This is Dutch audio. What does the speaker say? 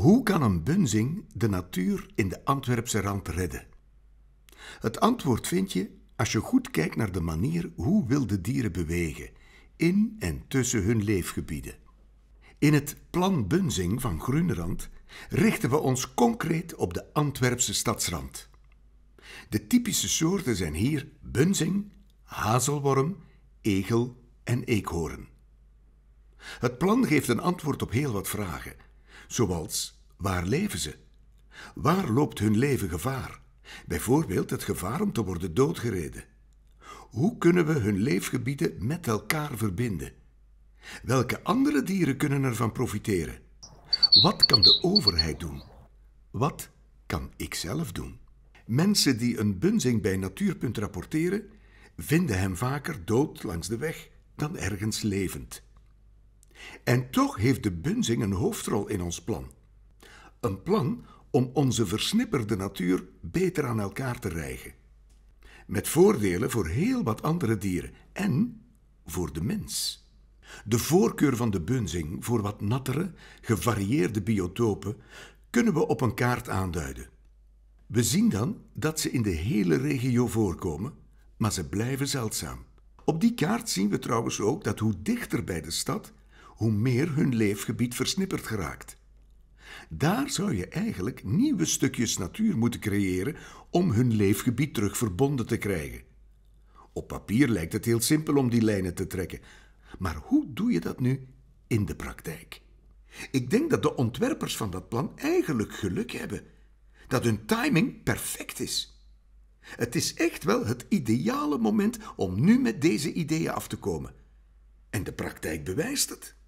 Hoe kan een bunzing de natuur in de Antwerpse rand redden? Het antwoord vind je als je goed kijkt naar de manier hoe wilde dieren bewegen in en tussen hun leefgebieden. In het plan Bunzing van Groenrand richten we ons concreet op de Antwerpse stadsrand. De typische soorten zijn hier bunzing, hazelworm, egel en eekhoorn. Het plan geeft een antwoord op heel wat vragen Zoals, waar leven ze? Waar loopt hun leven gevaar? Bijvoorbeeld het gevaar om te worden doodgereden. Hoe kunnen we hun leefgebieden met elkaar verbinden? Welke andere dieren kunnen ervan profiteren? Wat kan de overheid doen? Wat kan ik zelf doen? Mensen die een bunzing bij Natuurpunt rapporteren, vinden hem vaker dood langs de weg dan ergens levend. En toch heeft de bunzing een hoofdrol in ons plan. Een plan om onze versnipperde natuur beter aan elkaar te rijgen. Met voordelen voor heel wat andere dieren en voor de mens. De voorkeur van de bunzing voor wat nattere, gevarieerde biotopen kunnen we op een kaart aanduiden. We zien dan dat ze in de hele regio voorkomen, maar ze blijven zeldzaam. Op die kaart zien we trouwens ook dat hoe dichter bij de stad, hoe meer hun leefgebied versnipperd geraakt. Daar zou je eigenlijk nieuwe stukjes natuur moeten creëren om hun leefgebied terug verbonden te krijgen. Op papier lijkt het heel simpel om die lijnen te trekken, maar hoe doe je dat nu in de praktijk? Ik denk dat de ontwerpers van dat plan eigenlijk geluk hebben. Dat hun timing perfect is. Het is echt wel het ideale moment om nu met deze ideeën af te komen. En de praktijk bewijst het.